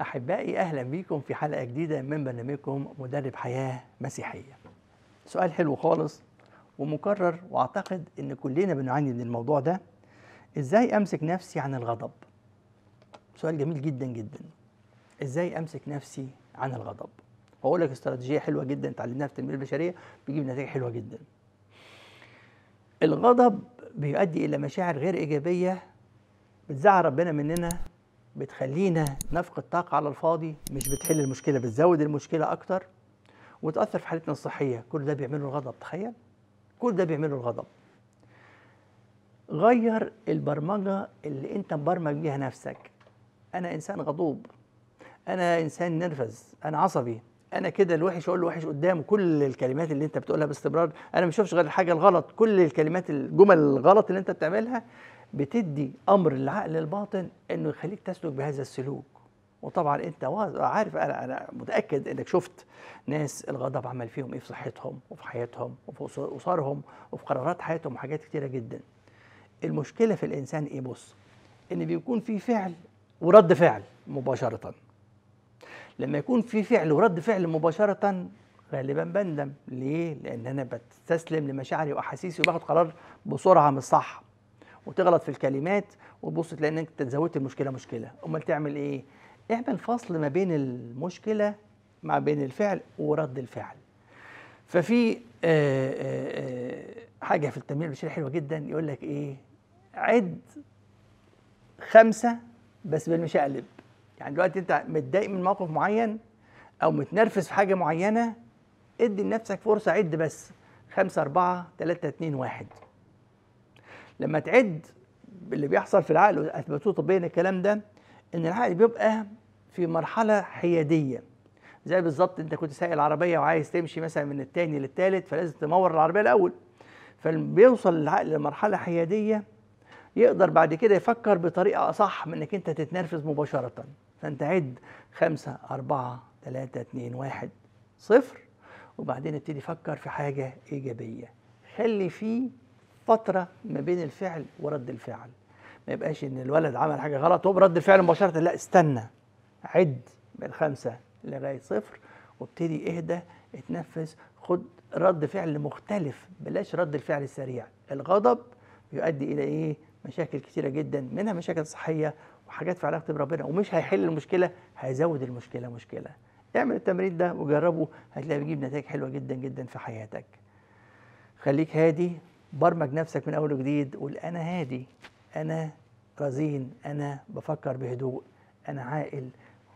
أحبائي أهلا بيكم في حلقة جديدة من برنامجكم مدرب حياة مسيحية سؤال حلو خالص ومكرر وأعتقد إن كلنا بنعاني من الموضوع ده إزاي أمسك نفسي عن الغضب سؤال جميل جدا جدا إزاي أمسك نفسي عن الغضب هقول لك استراتيجية حلوة جدا اتعلمناها في التنمية البشرية بيجيب نتائج حلوة جدا الغضب بيؤدي إلى مشاعر غير إيجابية بتزعل ربنا مننا بتخلينا نفقد طاقة على الفاضي مش بتحل المشكلة بتزود المشكلة أكتر وتأثر في حالتنا الصحية كل ده بيعمله الغضب تخيل كل ده بيعمله الغضب غير البرمجة اللي أنت مبرمج بيها نفسك أنا إنسان غضوب أنا إنسان نرفز أنا عصبي انا كده الوحش اقول له وحش قدامه كل الكلمات اللي انت بتقولها باستمرار انا ما بشوفش غير الحاجه الغلط كل الكلمات الجمل الغلط اللي انت بتعملها بتدي امر للعقل الباطن انه يخليك تسلك بهذا السلوك وطبعا انت عارف انا انا متاكد انك شفت ناس الغضب عمل فيهم ايه في صحتهم وفي حياتهم وفي اسرهم وفي قرارات حياتهم وحاجات كتيره جدا المشكله في الانسان ايه بص ان بيكون في فعل ورد فعل مباشره لما يكون في فعل ورد فعل مباشره غالبا بندم ليه لان انا بتستسلم لمشاعري واحاسيسي وباخد قرار بسرعه مش صح وتغلط في الكلمات وتبص تلاقي انك تزودت المشكله مشكله امال تعمل ايه اعمل فصل ما بين المشكله مع بين الفعل ورد الفعل ففي آآ آه، آآ آه، آه، حاجه في التنميه البشريه حلوه جدا يقول لك ايه عد خمسه بس بالمشقلب يعني دلوقتي انت متضايق من موقف معين او متنرفز في حاجه معينه ادي لنفسك فرصه عد بس خمسة أربعة تلاتة اتنين واحد لما تعد اللي بيحصل في العقل واثبتوه طبيا الكلام ده ان العقل بيبقى في مرحله حياديه زي بالظبط انت كنت سايق العربيه وعايز تمشي مثلا من الثاني للثالث فلازم تمور العربيه الاول فبيوصل العقل لمرحله حياديه يقدر بعد كده يفكر بطريقه اصح من انك انت تتنرفز مباشره فانت عد خمسة أربعة ثلاثة اثنين واحد صفر وبعدين ابتدي فكر في حاجة إيجابية خلي فيه فتره ما بين الفعل ورد الفعل ما يبقاش ان الولد عمل حاجه غلط هو الفعل مباشره لا استنى عد من خمسه لغايه صفر وابتدي اهدى اتنفس خد رد فعل مختلف بلاش رد الفعل السريع الغضب يؤدي الى ايه مشاكل كتيره جدا منها مشاكل صحيه وحاجات في علاقة بربنا ومش هيحل المشكله هيزود المشكله مشكله اعمل التمرين ده وجربه هتلاقي بيجيب نتائج حلوه جدا جدا في حياتك خليك هادي برمج نفسك من اول وجديد قول انا هادي انا رزين انا بفكر بهدوء انا عاقل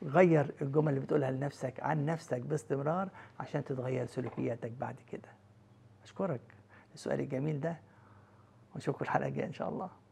غير الجمل اللي بتقولها لنفسك عن نفسك باستمرار عشان تتغير سلوكياتك بعد كده اشكرك السؤال الجميل ده ونشوفك الحلقه الجايه ان شاء الله